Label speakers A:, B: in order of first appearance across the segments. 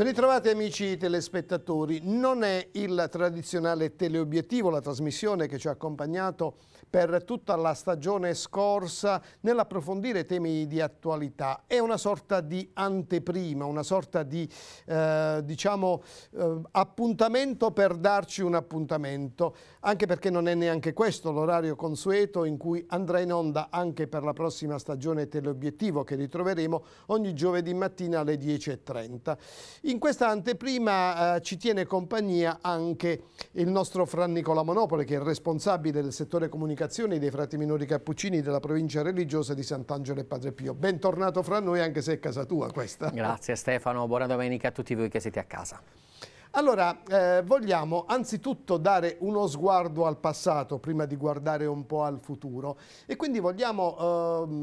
A: Ben ritrovati amici telespettatori, non è il tradizionale teleobiettivo la trasmissione che ci ha accompagnato per tutta la stagione scorsa nell'approfondire temi di attualità, è una sorta di anteprima, una sorta di eh, diciamo, eh, appuntamento per darci un appuntamento, anche perché non è neanche questo l'orario consueto in cui andrà in onda anche per la prossima stagione teleobiettivo che ritroveremo ogni giovedì mattina alle 10.30. In questa anteprima eh, ci tiene compagnia anche il nostro Fran Nicola Monopoli, che è responsabile del settore comunicazioni dei frati minori cappuccini della provincia religiosa di Sant'Angelo e Padre Pio. Bentornato
B: fra noi, anche se è casa tua questa. Grazie Stefano, buona domenica a tutti voi che siete a casa.
A: Allora, eh, vogliamo anzitutto dare uno sguardo al passato prima di guardare un po' al futuro e quindi vogliamo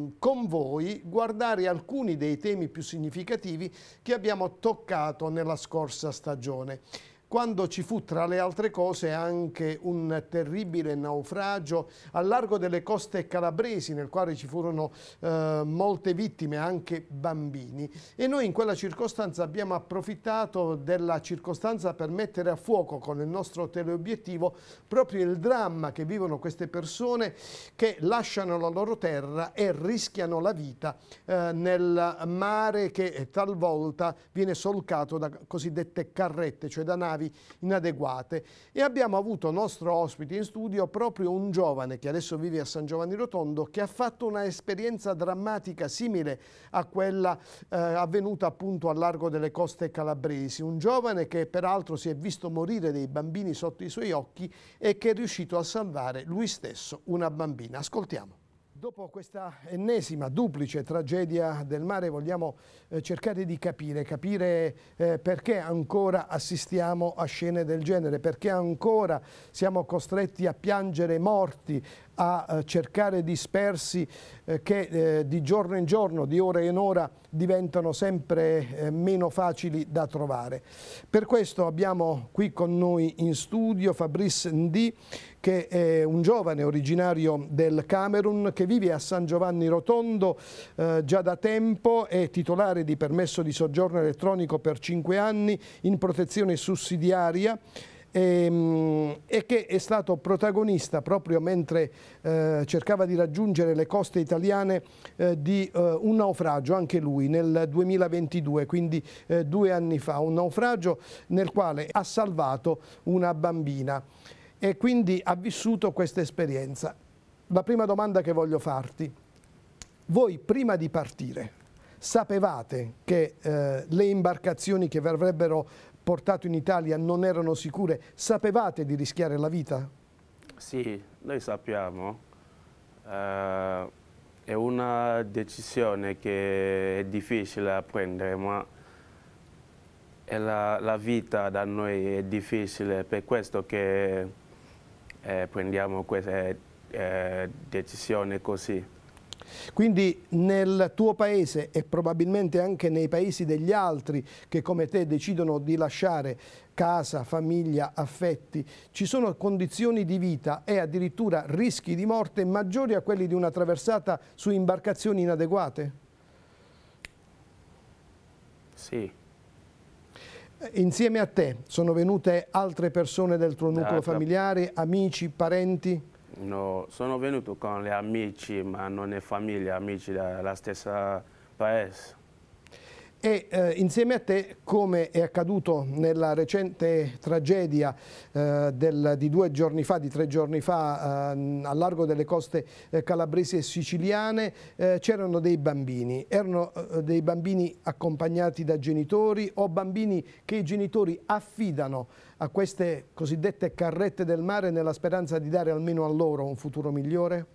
A: eh, con voi guardare alcuni dei temi più significativi che abbiamo toccato nella scorsa stagione quando ci fu tra le altre cose anche un terribile naufragio al largo delle coste calabresi nel quale ci furono eh, molte vittime, anche bambini. E noi in quella circostanza abbiamo approfittato della circostanza per mettere a fuoco con il nostro teleobiettivo proprio il dramma che vivono queste persone che lasciano la loro terra e rischiano la vita eh, nel mare che talvolta viene solcato da cosiddette carrette, cioè da navi navi inadeguate e abbiamo avuto nostro ospite in studio proprio un giovane che adesso vive a San Giovanni Rotondo che ha fatto una esperienza drammatica simile a quella eh, avvenuta appunto al largo delle coste calabresi, un giovane che peraltro si è visto morire dei bambini sotto i suoi occhi e che è riuscito a salvare lui stesso una bambina. Ascoltiamo. Dopo questa ennesima, duplice tragedia del mare vogliamo eh, cercare di capire, capire eh, perché ancora assistiamo a scene del genere, perché ancora siamo costretti a piangere morti, a eh, cercare dispersi eh, che eh, di giorno in giorno, di ora in ora diventano sempre meno facili da trovare. Per questo abbiamo qui con noi in studio Fabrice Ndi che è un giovane originario del Camerun che vive a San Giovanni Rotondo già da tempo, è titolare di permesso di soggiorno elettronico per 5 anni in protezione sussidiaria Ehm, e, che è stato protagonista proprio mentre eh, cercava di raggiungere le coste italiane eh, di eh, un naufragio, anche lui nel 2022, quindi eh, due anni fa, un naufragio nel quale ha salvato una bambina e quindi ha vissuto questa esperienza. La prima domanda che voglio farti, voi prima di partire sapevate che eh, le imbarcazioni che vi avrebbero portato in Italia non erano sicure, sapevate di rischiare la vita?
C: Sì, noi sappiamo. Uh, è una decisione che è difficile da prendere, ma la, la, vita da noi è difficile, per questo che eh, prendiamo queste eh, eh decisioni così.
A: Quindi nel tuo paese e probabilmente anche nei paesi degli altri che come te decidono di lasciare casa, famiglia, affetti, ci sono condizioni di vita e addirittura rischi di morte maggiori a quelli di una traversata su imbarcazioni inadeguate? Sì. Eh, insieme a te sono venute altre persone del tuo nucleo familiare, amici, parenti?
C: No, sono venuto con gli amici, ma non è famiglia, amici della stessa paese
A: e eh, insieme a te come è accaduto nella recente tragedia eh, del, di due giorni fa, di tre giorni fa eh, a largo delle coste eh, calabresi e siciliane eh, c'erano dei bambini, erano eh, dei bambini accompagnati da genitori o bambini che i genitori affidano a queste cosiddette carrette del mare nella speranza di dare almeno a loro un futuro migliore?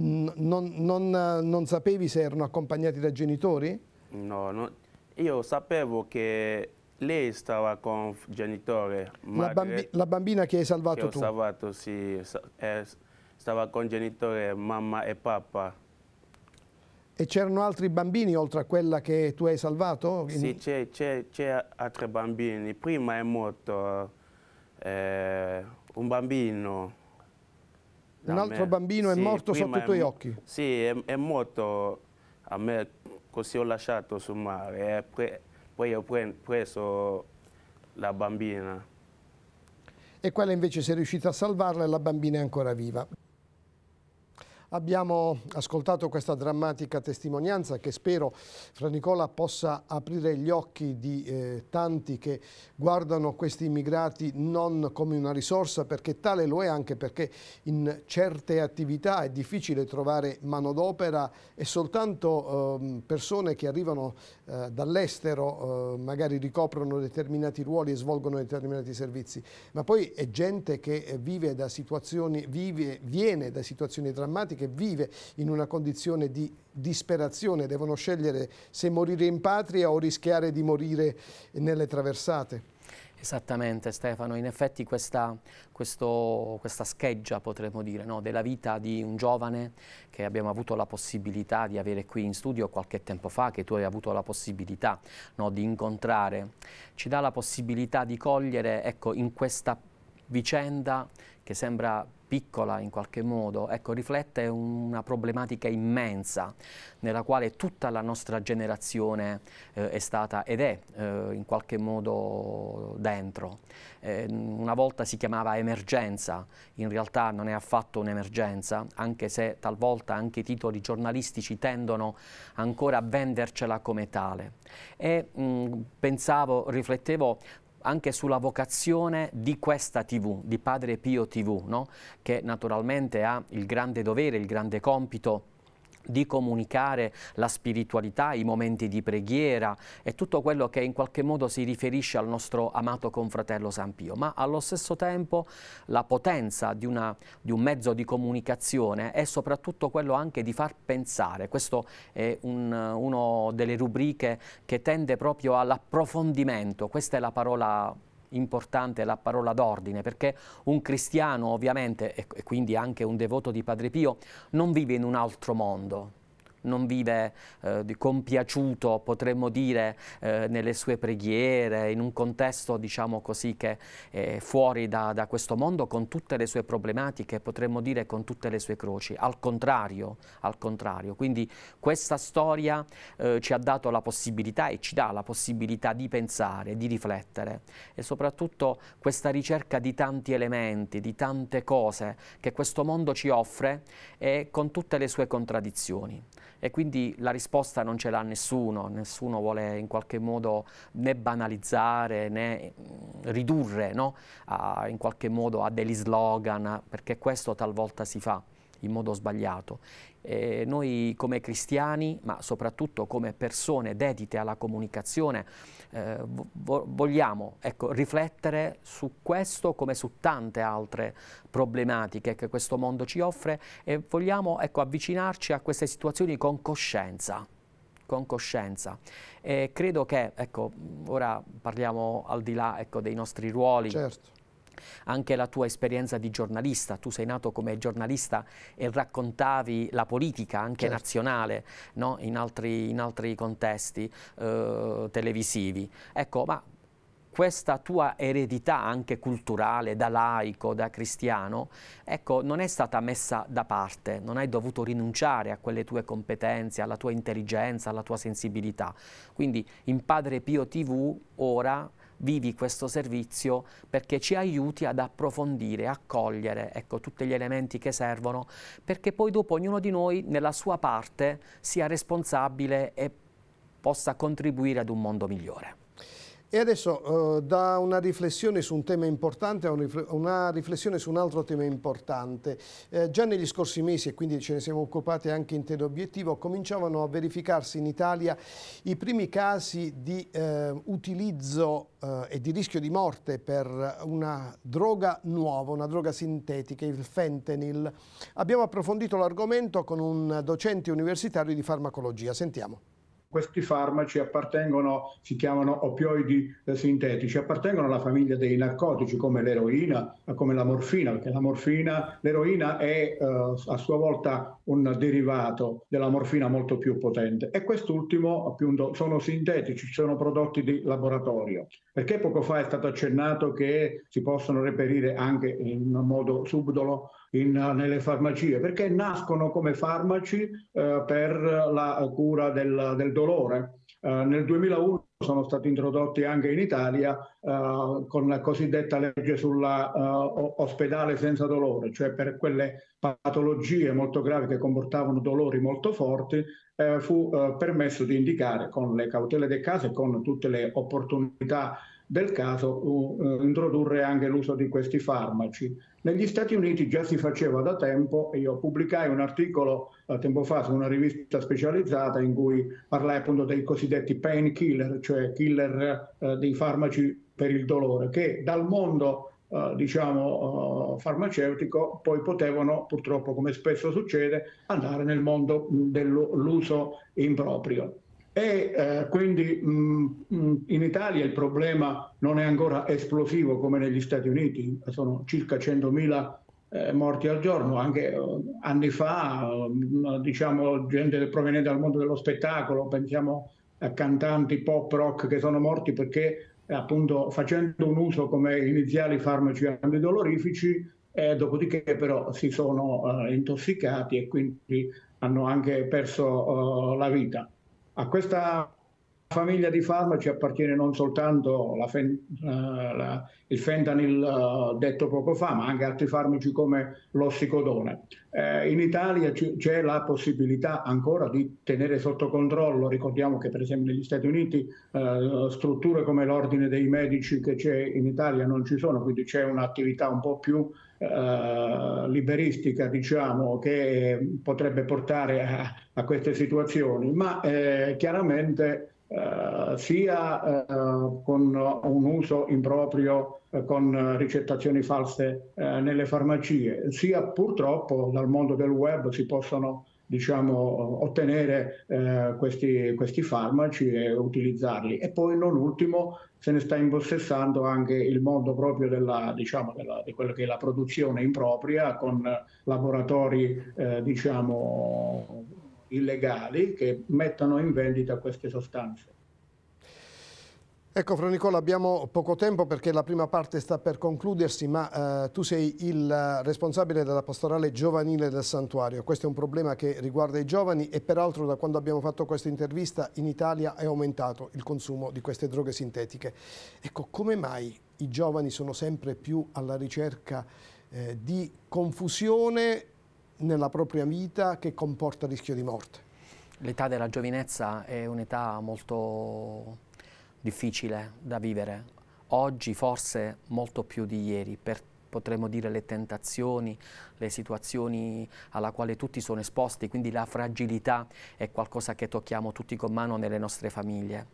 A: non, non, non, sapevi se erano accompagnati da genitori?
C: No, no. io sapevo che lei stava con il genitore. La, bambi
A: la, bambina che hai salvato che ho tu? Ho
C: salvato, sì. Eh, stava con il genitore, mamma e papà.
A: E c'erano altri bambini oltre a quella che tu hai salvato? Sì,
C: c'è, altri bambini. Prima è morto eh, un bambino un altro bambino sì, è morto sotto i tuoi occhi? Sì, è, è, morto a me, così ho lasciato sul mare. Eh. Pre, poi ho pre, preso la bambina.
A: E quella invece si è riuscita a salvarla e la bambina è ancora viva. Abbiamo ascoltato questa drammatica testimonianza che spero Fra Nicola possa aprire gli occhi di eh, tanti che guardano questi immigrati non come una risorsa perché tale lo è anche perché in certe attività è difficile trovare manodopera e soltanto eh, persone che arrivano eh, dall'estero eh, magari ricoprono determinati ruoli e svolgono determinati servizi, ma poi è gente che vive da situazioni, vive, viene da situazioni drammatiche che vive in una condizione di disperazione, devono scegliere se morire in patria o rischiare di morire nelle traversate.
B: Esattamente Stefano, in effetti questa, questo, questa scheggia potremmo dire no? della vita di un giovane che abbiamo avuto la possibilità di avere qui in studio qualche tempo fa, che tu hai avuto la possibilità no? di incontrare, ci dà la possibilità di cogliere ecco, in questa vicenda che sembra piccola in qualche modo, ecco, riflette una problematica immensa nella quale tutta la nostra generazione eh, è stata ed è eh, in qualche modo dentro. Eh, una volta si chiamava emergenza, in realtà non è affatto un'emergenza, anche se talvolta anche i titoli giornalistici tendono ancora a vendercela come tale. E mh, mm, pensavo, riflettevo anche sulla vocazione di questa TV, di Padre Pio TV, no? che naturalmente ha il grande dovere, il grande compito di comunicare la spiritualità, i momenti di preghiera e tutto quello che in qualche modo si riferisce al nostro amato confratello San Pio, ma allo stesso tempo la potenza di, una, di un mezzo di comunicazione è soprattutto quello anche di far pensare. Questo è un, uno delle rubriche che tende proprio all'approfondimento, questa è la parola importante la parola d'ordine, perché un cristiano ovviamente, e quindi anche un devoto di Padre Pio, non vive in un altro mondo, non vive eh, di compiaciuto, potremmo dire, eh, nelle sue preghiere, in un contesto, diciamo così, che è fuori da, da, questo mondo, con tutte le sue problematiche, potremmo dire con tutte le sue croci. Al contrario, al contrario. Quindi questa storia eh, ci ha dato la possibilità e ci dà la possibilità di pensare, di riflettere e soprattutto questa ricerca di tanti elementi, di tante cose che questo mondo ci offre e eh, con tutte le sue contraddizioni e quindi la risposta non ce l'ha nessuno, nessuno vuole in qualche modo né banalizzare né mm, ridurre no? a, in qualche modo a degli slogan, perché questo talvolta si fa in modo sbagliato. E noi come cristiani, ma soprattutto come persone dedite alla comunicazione, eh, vo- vogliamo ecco, riflettere su questo come su tante altre problematiche che questo mondo ci offre e vogliamo ecco, avvicinarci a queste situazioni con coscienza con coscienza. E credo che, ecco, ora parliamo al di là ecco, dei nostri ruoli certo anche la tua esperienza di giornalista. Tu sei nato come giornalista e raccontavi la politica anche certo. nazionale no? in, altri, in, altri, contesti eh, televisivi. Ecco, ma questa tua eredità anche culturale, da laico, da cristiano, ecco, non è stata messa da parte, non hai dovuto rinunciare a quelle tue competenze, alla tua intelligenza, alla tua sensibilità. Quindi in Padre Pio TV ora vivi questo servizio perché ci aiuti ad approfondire, a cogliere ecco, tutti gli elementi che servono, perché poi dopo ognuno di noi nella sua parte sia responsabile e possa contribuire ad un mondo migliore.
A: E adesso eh, da una riflessione su un tema importante a una riflessione su un altro tema importante. Eh, già negli scorsi mesi, e quindi ce ne siamo occupati anche in Tele Obiettivo, cominciavano a verificarsi in Italia i primi casi di eh, utilizzo eh, e di rischio di morte per una droga nuova, una droga sintetica, il fentanyl. Abbiamo approfondito l'argomento con un docente universitario di farmacologia. Sentiamo.
D: Questi farmaci appartengono, si chiamano opioidi eh, sintetici, appartengono alla famiglia dei narcotici come l'eroina, eh, come la morfina, perché la morfina, l'eroina è eh, a sua volta un derivato della morfina molto più potente e quest'ultimo appunto sono sintetici, sono prodotti di laboratorio. Perché poco fa è stato accennato che si possono reperire anche in modo subdolo in, nelle farmacie, perché nascono come farmaci eh, per la cura del, del dolore. Eh, nel 2001 sono stati introdotti anche in Italia eh, con la cosiddetta legge sull'ospedale eh, senza dolore, cioè per quelle patologie molto gravi che comportavano dolori molto forti, eh, fu eh, permesso di indicare con le cautele del caso e con tutte le opportunità del caso, uh, introdurre anche l'uso di questi farmaci. Negli Stati Uniti già si faceva da tempo e io pubblicai un articolo eh, tempo fa su una rivista specializzata in cui parlai appunto dei cosiddetti pain killer, cioè killer eh, dei farmaci per il dolore, che dal mondo eh, diciamo eh, farmaceutico poi potevano purtroppo come spesso succede andare nel mondo dell'uso improprio. E eh, quindi mh, mm, mm, in Italia il problema non è ancora esplosivo come negli Stati Uniti, sono circa 100.000 eh, morti al giorno, anche eh, anni fa, mm, diciamo, gente proveniente dal mondo dello spettacolo, pensiamo a cantanti pop rock che sono morti perché eh, appunto facendo un uso come iniziali farmaci antidolorifici, eh, dopodiché però si sono eh, intossicati e quindi hanno anche perso la vita. A questa famiglia di farmaci appartiene non soltanto fen uh, la, il fentanyl uh, detto poco fa, ma anche altri farmaci come l'ossicodone. Eh, in Italia c'è la possibilità ancora di tenere sotto controllo, ricordiamo che per esempio negli Stati Uniti uh, strutture come l'ordine dei medici che c'è in Italia non ci sono, quindi c'è un'attività un po' più eh, liberistica diciamo, che potrebbe portare a, a queste situazioni, ma eh, chiaramente eh, sia eh, con un uso improprio eh, con ricettazioni false eh, nelle farmacie, sia purtroppo dal mondo del web si possono diciamo, ottenere eh, questi, questi, farmaci e utilizzarli. E poi non ultimo se ne sta impossessando anche il mondo proprio della, diciamo, della, di quella che è la produzione impropria con laboratori eh, diciamo, illegali che mettono in vendita queste sostanze.
A: Ecco Fra Nicola abbiamo poco tempo perché la prima parte sta per concludersi ma eh, tu sei il eh, responsabile della pastorale giovanile del santuario, questo è un problema che riguarda i giovani e peraltro da quando abbiamo fatto questa intervista in Italia è aumentato il consumo di queste droghe sintetiche. Ecco come mai i giovani sono sempre più alla ricerca eh, di confusione nella propria vita che comporta
B: rischio di morte? L'età della giovinezza è un'età molto difficile da vivere, oggi forse molto più di ieri, per potremmo dire le tentazioni, le situazioni alla quale tutti sono esposti, quindi la fragilità è qualcosa che tocchiamo tutti con mano nelle nostre famiglie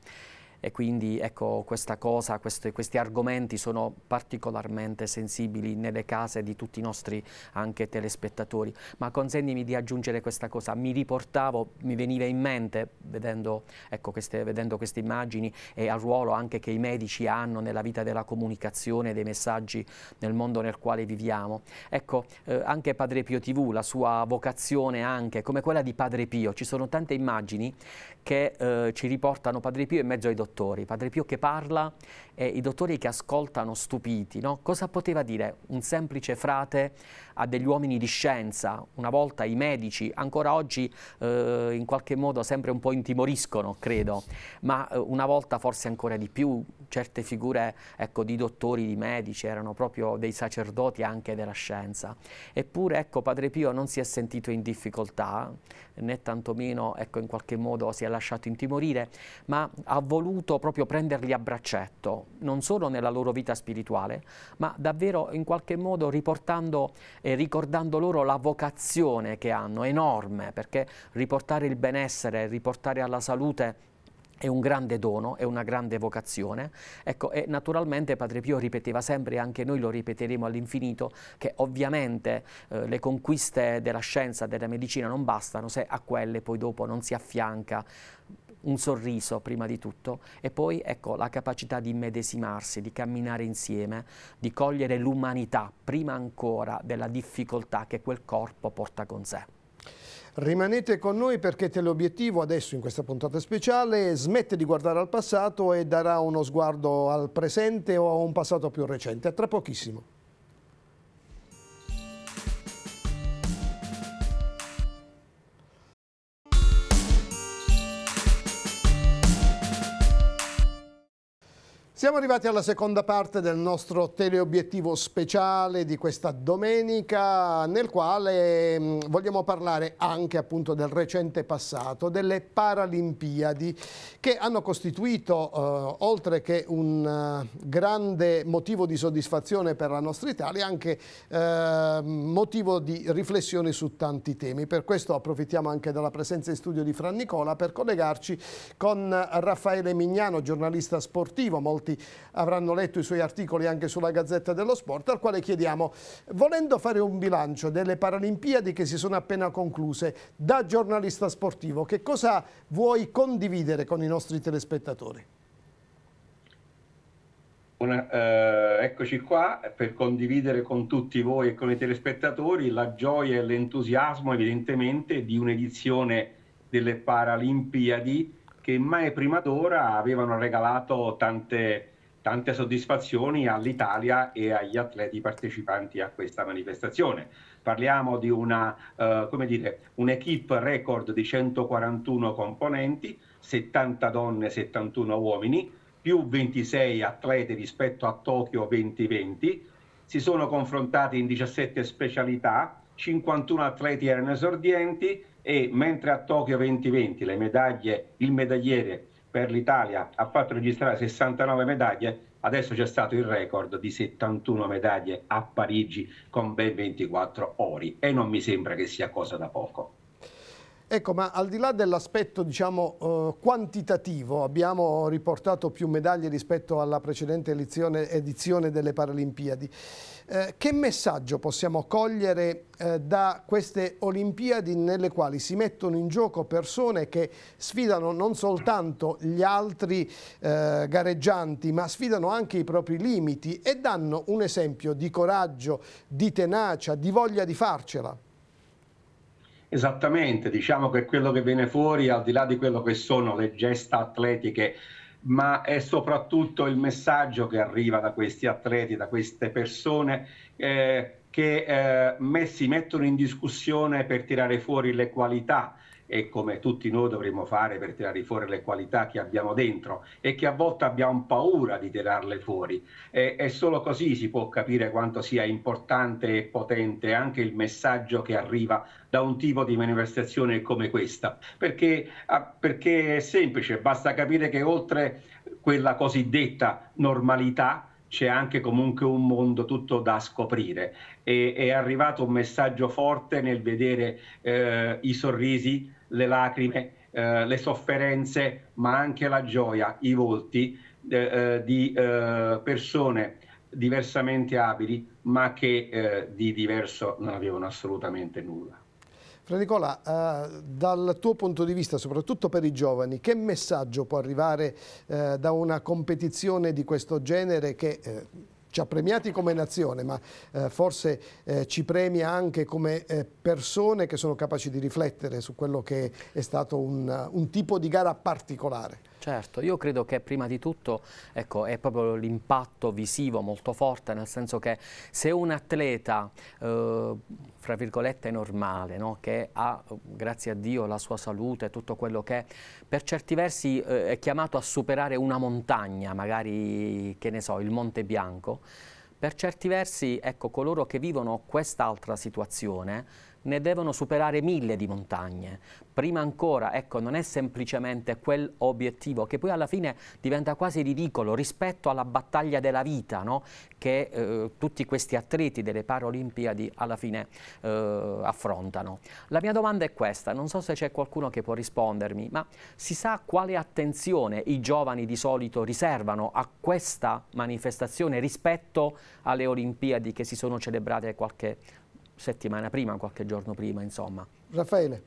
B: e quindi ecco, questa cosa, questi, questi argomenti sono particolarmente sensibili nelle case di tutti i nostri anche telespettatori. Ma consentimi di aggiungere questa cosa, mi riportavo, mi veniva in mente vedendo, ecco, queste, vedendo queste immagini e al ruolo anche che i medici hanno nella vita della comunicazione, dei messaggi nel mondo nel quale viviamo. Ecco, eh, anche Padre Pio TV, la sua vocazione anche, come quella di Padre Pio, ci sono tante immagini che eh, ci riportano Padre Pio in mezzo ai dottori dottori, Padre Pio che parla e i dottori che ascoltano stupiti, no? cosa poteva dire un semplice frate a degli uomini di scienza? Una volta i medici, ancora oggi eh, in qualche modo sempre un po' intimoriscono, credo, ma eh, una volta forse ancora di più certe figure ecco, di dottori, di medici, erano proprio dei sacerdoti anche della scienza. Eppure ecco, Padre Pio non si è sentito in difficoltà, né tantomeno ecco, in qualche modo si è lasciato intimorire, ma ha voluto voluto proprio prenderli a braccetto, non solo nella loro vita spirituale, ma davvero in qualche modo riportando e ricordando loro la vocazione che hanno, enorme, perché riportare il benessere, riportare alla salute è un grande dono, è una grande vocazione. Ecco, e naturalmente Padre Pio ripeteva sempre, e anche noi lo ripeteremo all'infinito, che ovviamente eh, le conquiste della scienza, della medicina non bastano se a quelle poi dopo non si affianca un sorriso prima di tutto e poi ecco la capacità di medesimarsi, di camminare insieme, di cogliere l'umanità prima ancora della difficoltà che quel corpo porta con sé. Rimanete
A: con noi perché teleobiettivo adesso in questa puntata speciale smette di guardare al passato e darà uno sguardo al presente o a un passato più recente. A tra pochissimo. Siamo arrivati alla seconda parte del nostro teleobiettivo speciale di questa domenica nel quale mm, vogliamo parlare anche appunto del recente passato, delle Paralimpiadi che hanno costituito eh, oltre che un eh, grande motivo di soddisfazione per la nostra Italia anche eh, motivo di riflessione su tanti temi. Per questo approfittiamo anche della presenza in studio di Fran Nicola per collegarci con Raffaele Mignano, giornalista sportivo, molto molti avranno letto i suoi articoli anche sulla Gazzetta dello Sport, al quale chiediamo, volendo fare un bilancio delle Paralimpiadi che si sono appena concluse, da giornalista sportivo, che cosa vuoi condividere con i nostri telespettatori?
E: Una, eh, eccoci qua per condividere con tutti voi e con i telespettatori la gioia e l'entusiasmo evidentemente di un'edizione delle Paralimpiadi che mai prima d'ora avevano regalato tante, tante soddisfazioni all'Italia e agli atleti partecipanti a questa manifestazione. Parliamo di una, eh, come un'equipe record di 141 componenti, 70 donne e 71 uomini, più 26 atleti rispetto a Tokyo 2020, si sono confrontati in 17 specialità, 51 atleti erano esordienti, e mentre a Tokyo 2020 le medaglie, il medagliere per l'Italia ha fatto registrare 69 medaglie, adesso c'è stato il record di 71 medaglie a Parigi con ben 24 ori e non mi sembra che sia cosa da poco.
A: Ecco, ma al di là dell'aspetto diciamo, eh, quantitativo, abbiamo riportato più medaglie rispetto alla precedente edizione, edizione delle Paralimpiadi. Eh, che messaggio possiamo cogliere eh, da queste Olimpiadi nelle quali si mettono in gioco persone che sfidano non soltanto gli altri eh, gareggianti, ma sfidano anche i propri limiti e danno un esempio di coraggio, di tenacia, di voglia di farcela?
E: Esattamente, diciamo che quello che viene fuori, al di là di quello che sono le gesta atletiche, ma è soprattutto il messaggio che arriva da questi atleti, da queste persone eh, che eh, si mettono in discussione per tirare fuori le qualità e come tutti noi dovremmo fare per tirare fuori le qualità che abbiamo dentro e che a volte abbiamo paura di tirarle fuori. E, e solo così si può capire quanto sia importante e potente anche il messaggio che arriva da un tipo di manifestazione come questa, perché, ah, perché è semplice, basta capire che oltre quella cosiddetta normalità, c'è anche comunque un mondo tutto da scoprire. E, è arrivato un messaggio forte nel vedere eh, i sorrisi, le lacrime, eh, le sofferenze, ma anche la gioia, i volti eh, eh di eh, persone diversamente abili, ma che eh, di diverso non avevano assolutamente nulla.
A: Franicola, eh, dal tuo punto di vista, soprattutto per i giovani, che messaggio può arrivare eh, da una competizione di questo genere che eh, ci ha premiati come nazione, ma eh, forse eh, ci premia anche come eh, persone che sono capaci di riflettere su quello che è stato un, un tipo di gara particolare?
B: Certo, io credo che prima di tutto ecco, è proprio l'impatto visivo molto forte, nel senso che se un atleta, eh, fra virgolette, normale, no? che ha, grazie a Dio, la sua salute, tutto quello che è, per certi versi eh, è chiamato a superare una montagna, magari, che ne so, il Monte Bianco, per certi versi, ecco, coloro che vivono quest'altra situazione ne devono superare mille di montagne. Prima ancora, ecco, non è semplicemente quell'obiettivo che poi alla fine diventa quasi ridicolo rispetto alla battaglia della vita no? che eh, tutti questi atleti delle Paralimpiadi alla fine eh, affrontano. La mia domanda è questa, non so se c'è qualcuno che può rispondermi, ma si sa quale attenzione i giovani di solito riservano a questa manifestazione rispetto alle Olimpiadi che si sono celebrate qualche settimana prima, qualche giorno prima, insomma. Raffaele.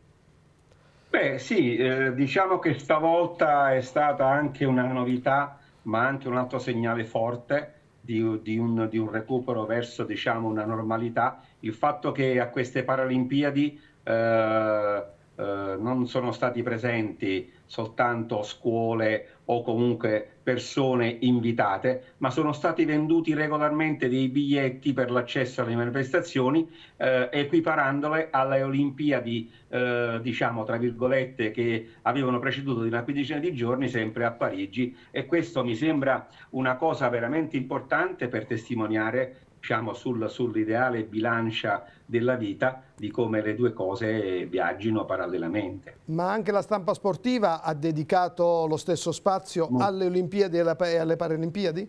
E: Beh sì, eh, diciamo che stavolta è stata anche una novità, ma anche un altro segnale forte di, di, un, di un, recupero verso diciamo, una normalità, il fatto che a queste Paralimpiadi eh, eh, non sono stati presenti soltanto scuole o comunque persone invitate, ma sono stati venduti regolarmente dei biglietti per l'accesso alle manifestazioni, eh, equiparandole alle Olimpiadi, eh, diciamo tra virgolette, che avevano preceduto di una quindicina di giorni sempre a Parigi. E questo mi sembra una cosa veramente importante per testimoniare diciamo, sul, sull'ideale bilancia della vita di come le due cose viaggino parallelamente.
A: Ma anche la stampa sportiva ha dedicato lo stesso spazio mm. alle Olimpiadi e alle Paralimpiadi?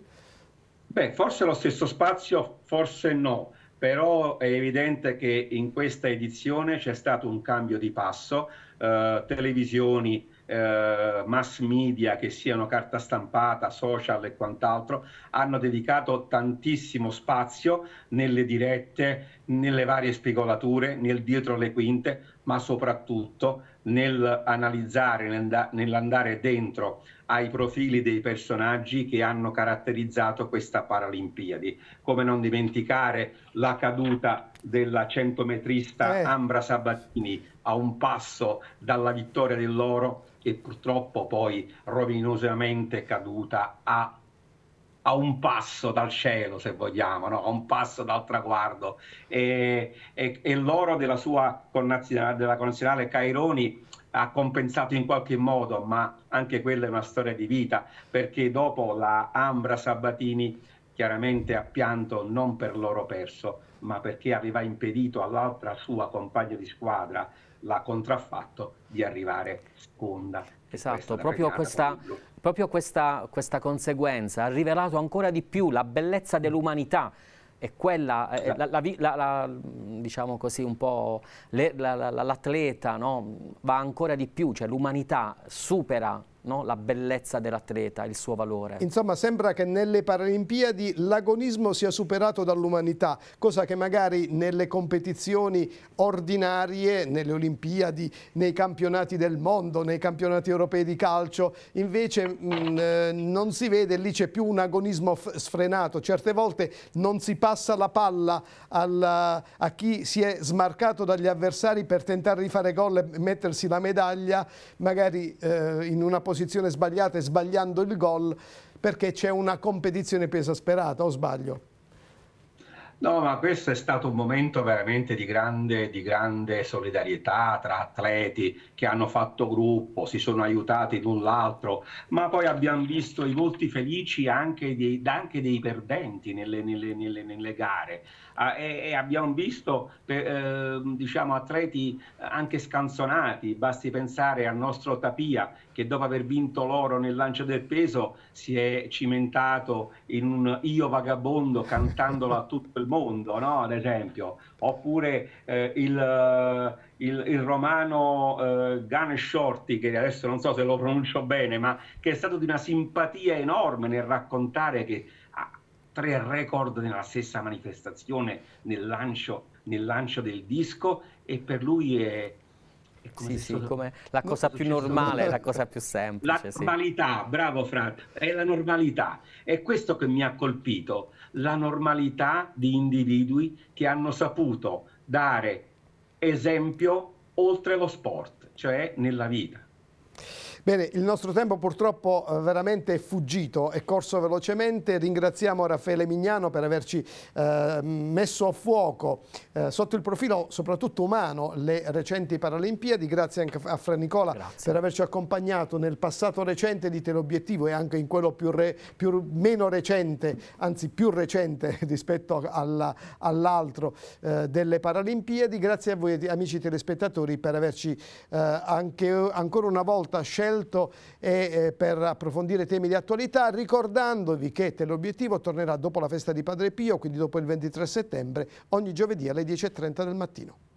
E: Beh, forse lo stesso spazio, forse no però è evidente che in questa edizione c'è stato un cambio di passo, eh, televisioni, eh, mass media, che siano carta stampata, social e quant'altro, hanno dedicato tantissimo spazio nelle dirette, nelle varie spigolature, nel dietro le quinte, ma soprattutto nel analizzare, nell'andare dentro ai profili dei personaggi che hanno caratterizzato questa Paralimpiadi. Come non dimenticare la caduta della centometrista eh. Ambra Sabatini a un passo dalla vittoria dell'oro che purtroppo poi rovinosamente caduta a, a, un passo dal cielo, se vogliamo, no? a un passo dal traguardo. E, e, e l'oro della sua connazionale, della connazionale Caironi ha compensato in qualche modo, ma anche quella è una storia di vita, perché dopo la Ambra Sabatini chiaramente ha pianto non per l'oro perso, ma perché aveva impedito all'altra sua compagna di squadra l'ha contraffatto di arrivare
B: seconda. Esatto, proprio questa, proprio questa, questa conseguenza ha rivelato ancora di più la bellezza mm. dell'umanità e quella, eh, la, la, la, la, diciamo così, un po' l'atleta no? va ancora di più, cioè l'umanità supera no? la bellezza dell'atleta, il suo valore.
A: Insomma sembra che nelle Paralimpiadi l'agonismo sia superato dall'umanità, cosa che magari nelle competizioni ordinarie, nelle Olimpiadi, nei campionati del mondo, nei campionati europei di calcio, invece mh, mm, eh, non si vede, lì c'è più un agonismo sfrenato, certe volte non si passa la palla alla, a chi si è smarcato dagli avversari per tentare di fare gol e mettersi la medaglia, magari eh, in una posizione posizione sbagliata e sbagliando il gol perché c'è una competizione più esasperata, o sbaglio?
E: No, ma questo è stato un momento veramente di grande, di grande, solidarietà tra atleti che hanno fatto gruppo, si sono aiutati l'un l'altro, ma poi abbiamo visto i volti felici anche dei, anche dei perdenti nelle, nelle, nelle, nelle gare ah, e, e, abbiamo visto eh, diciamo, atleti anche scansonati, basti pensare al nostro Tapia che dopo aver vinto l'oro nel lancio del peso si è cimentato in un io vagabondo cantandolo a tutto il mondo, no? ad esempio, oppure eh, il, eh, il, il, romano eh, Ganesh Shorty, che adesso non so se lo pronuncio bene, ma che è stato di una simpatia enorme nel raccontare che ha tre record nella stessa manifestazione nel lancio, nel lancio del disco e per lui è come sì, sì, come la cosa più normale, la
B: cosa più semplice. La normalità, sì.
E: bravo Fran, è la normalità. È questo che mi ha colpito, la normalità di individui che hanno saputo dare esempio oltre lo sport, cioè nella vita.
A: Bene, il nostro tempo purtroppo eh, veramente è fuggito, è corso velocemente. Ringraziamo Raffaele Mignano per averci eh, messo a fuoco eh, sotto il profilo soprattutto umano le recenti Paralimpiadi. Grazie anche a Fra Nicola Grazie. per averci accompagnato nel passato recente di Teleobiettivo e anche in quello più, re, più meno recente, anzi più recente rispetto all'altro eh, delle Paralimpiadi. Grazie a voi amici telespettatori per averci eh, anche, ancora una volta scelto ascolto e eh, per approfondire temi di attualità, ricordandovi che Teleobiettivo tornerà dopo la festa di Padre Pio, quindi dopo il 23 settembre, ogni giovedì alle 10.30 del mattino.